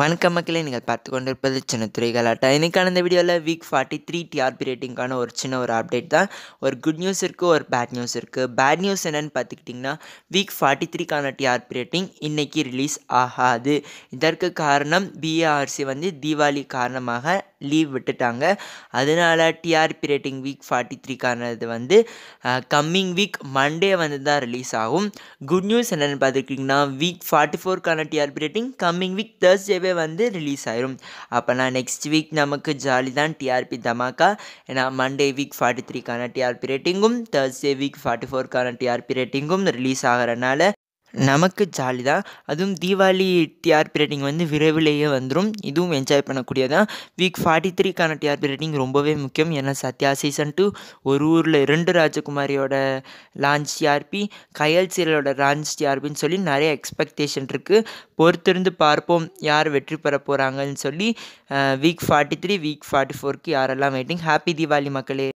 வணக்கம் மக்களை நீங்கள் பார்த்து கொண்டிருப்பது சின்ன துறை கலாட்டா இன்றைக்கான இந்த வீடியோவில் வீக் ஃபார்ட்டி த்ரீ டிஆர்பி ரேட்டிங்கான ஒரு சின்ன ஒரு அப்டேட் தான் ஒரு குட் நியூஸ் இருக்குது ஒரு பேட் நியூஸ் இருக்குது பேட் நியூஸ் என்னென்னு பார்த்துக்கிட்டிங்கன்னா வீக் ஃபார்ட்டி த்ரீக்கான டிஆர்பி ரேட்டிங் இன்றைக்கி ரிலீஸ் ஆகாது இதற்கு காரணம் பிஏஆர்சி வந்து தீபாவளி காரணமாக லீவ் விட்டுட்டாங்க அதனால் டிஆர்பி ரேட்டிங் வீக் ஃபார்ட்டி த்ரீக்கானது வந்து கம்மிங் வீக் மண்டே வந்து தான் ரிலீஸ் ஆகும் குட் நியூஸ் என்னென்னு பார்த்துருக்கீங்கன்னா வீக் ஃபார்ட்டி ஃபோர்க்கான டிஆர்பி ரேட்டிங் கம்மிங் வீக் தேர்ஸ்டேவே வந்து ரிலீஸ் ஆயிரும் அப்போனா நெக்ஸ்ட் வீக் நமக்கு ஜாலி தான் டிஆர்பி தமாக்கா ஏன்னா மண்டே வீக் ஃபார்ட்டி த்ரீக்கான டிஆர்பி ரேட்டிங்கும் தேர்ஸ்டே வீக் ஃபார்ட்டி ஃபோர்க்கான டிஆர்பி ரேட்டிங்கும் ரிலீஸ் ஆகிறனால நமக்கு ஜாலி தான் அதுவும் தீபாவளி டிஆர்பி ரேட்டிங் வந்து விரைவிலேயே வந்துடும் இதுவும் என்ஜாய் பண்ணக்கூடியதான் வீக் ஃபார்ட்டி த்ரீக்கான டிஆர்பி ரேட்டிங் ரொம்பவே முக்கியம் ஏன்னா சத்யா சீசன் டூ ஒரு ஊரில் ரெண்டு ராஜகுமாரியோட லான்ச் டிஆர்பி கயல் சீரலோட லான்ச் டிஆர்பின்னு சொல்லி நிறைய எக்ஸ்பெக்டேஷன் இருக்குது பொறுத்திருந்து பார்ப்போம் யார் வெற்றி பெற போகிறாங்கன்னு சொல்லி week forty three week forty ஃபோருக்கு யாரெல்லாம் வெயிட்டிங் ஹாப்பி தீபாவளி மக்களே